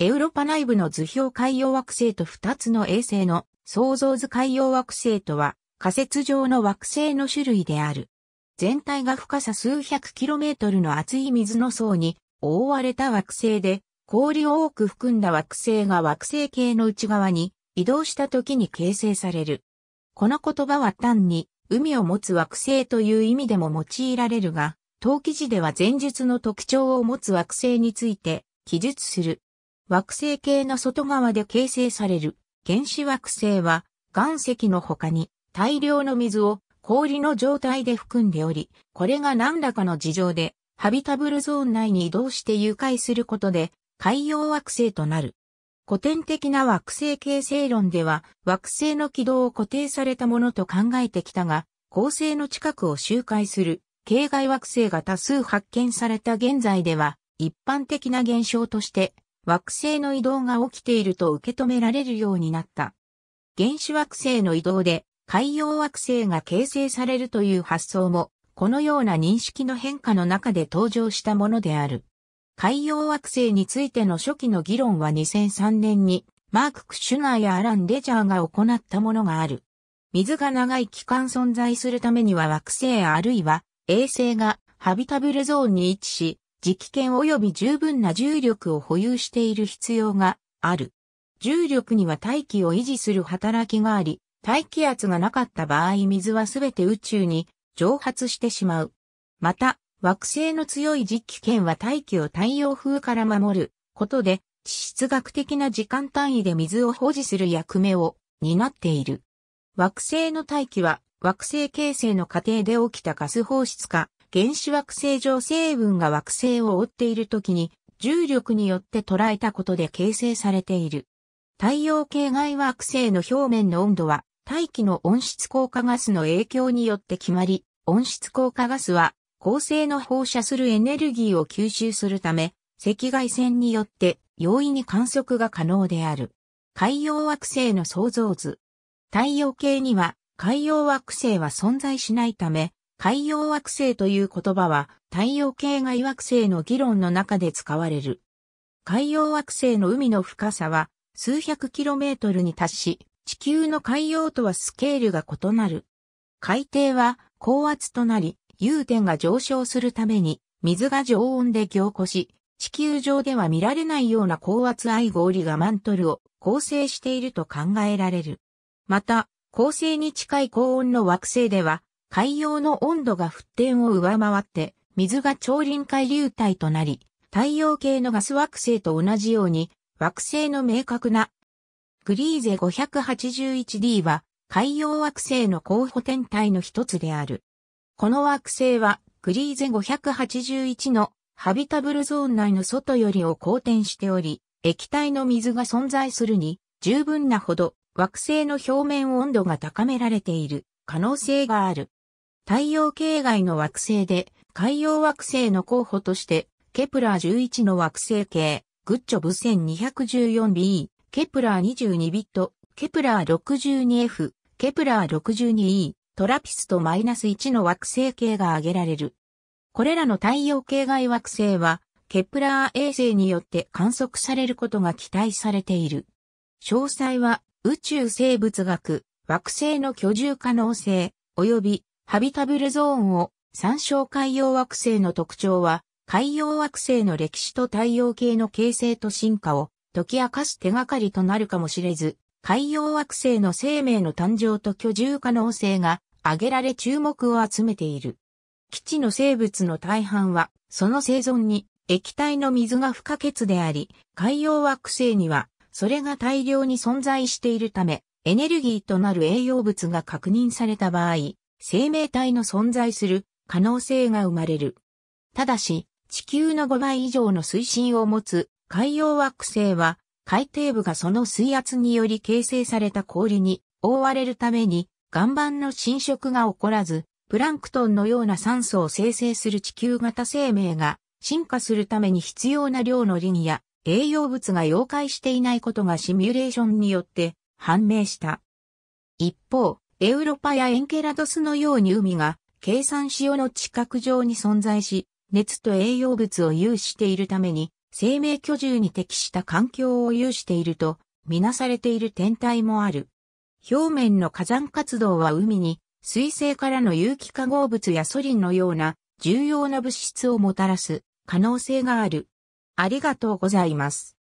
エウロパ内部の図表海洋惑星と2つの衛星の創造図海洋惑星とは仮説上の惑星の種類である。全体が深さ数百キロメートルの厚い水の層に覆われた惑星で氷を多く含んだ惑星が惑星系の内側に移動した時に形成される。この言葉は単に海を持つ惑星という意味でも用いられるが、陶記事では前述の特徴を持つ惑星について記述する。惑星系の外側で形成される原始惑星は岩石の他に大量の水を氷の状態で含んでおり、これが何らかの事情でハビタブルゾーン内に移動して誘拐することで海洋惑星となる。古典的な惑星形成論では惑星の軌道を固定されたものと考えてきたが、恒星の近くを周回する系外惑星が多数発見された現在では一般的な現象として惑星の移動が起きていると受け止められるようになった。原始惑星の移動で海洋惑星が形成されるという発想も、このような認識の変化の中で登場したものである。海洋惑星についての初期の議論は2003年にマーク・クシュナーやアラン・レジャーが行ったものがある。水が長い期間存在するためには惑星あるいは衛星がハビタブルゾーンに位置し、磁気圏及び十分な重力を保有している必要がある。重力には大気を維持する働きがあり、大気圧がなかった場合水はすべて宇宙に蒸発してしまう。また、惑星の強い磁気圏は大気を太陽風から守ることで、地質学的な時間単位で水を保持する役目を担っている。惑星の大気は惑星形成の過程で起きたガス放出か原子惑星上成分が惑星を覆っている時に重力によって捉えたことで形成されている。太陽系外惑星の表面の温度は大気の温室効果ガスの影響によって決まり、温室効果ガスは恒星の放射するエネルギーを吸収するため、赤外線によって容易に観測が可能である。海洋惑星の創造図。太陽系には海洋惑星は存在しないため、海洋惑星という言葉は太陽系外惑星の議論の中で使われる。海洋惑星の海の深さは数百キロメートルに達し、地球の海洋とはスケールが異なる。海底は高圧となり、融点が上昇するために水が常温で凝固し、地球上では見られないような高圧愛合理がマントルを構成していると考えられる。また、恒星に近い高温の惑星では、海洋の温度が沸点を上回って、水が超臨界流体となり、太陽系のガス惑星と同じように、惑星の明確なグリーゼ 581d は海洋惑星の候補天体の一つである。この惑星はグリーゼ581のハビタブルゾーン内の外よりを好転しており、液体の水が存在するに十分なほど惑星の表面温度が高められている可能性がある。太陽系外の惑星で、海洋惑星の候補として、ケプラー11の惑星系、グッチョブ 1214b、ケプラー2 2ト、ケプラー 62f、ケプラー 62e、トラピスト -1 の惑星系が挙げられる。これらの太陽系外惑星は、ケプラー衛星によって観測されることが期待されている。詳細は、宇宙生物学、惑星の居住可能性、及びハビタブルゾーンを参照海洋惑星の特徴は、海洋惑星の歴史と太陽系の形成と進化を解き明かす手がかりとなるかもしれず、海洋惑星の生命の誕生と居住可能性が挙げられ注目を集めている。基地の生物の大半は、その生存に液体の水が不可欠であり、海洋惑星にはそれが大量に存在しているため、エネルギーとなる栄養物が確認された場合、生命体の存在する可能性が生まれる。ただし、地球の5倍以上の水深を持つ海洋惑星は、海底部がその水圧により形成された氷に覆われるために、岩盤の侵食が起こらず、プランクトンのような酸素を生成する地球型生命が進化するために必要な量のリンや栄養物が溶解していないことがシミュレーションによって判明した。一方、エウロパやエンケラドスのように海が、計算潮の地殻上に存在し、熱と栄養物を有しているために、生命居住に適した環境を有していると、みなされている天体もある。表面の火山活動は海に、水星からの有機化合物やソリンのような重要な物質をもたらす可能性がある。ありがとうございます。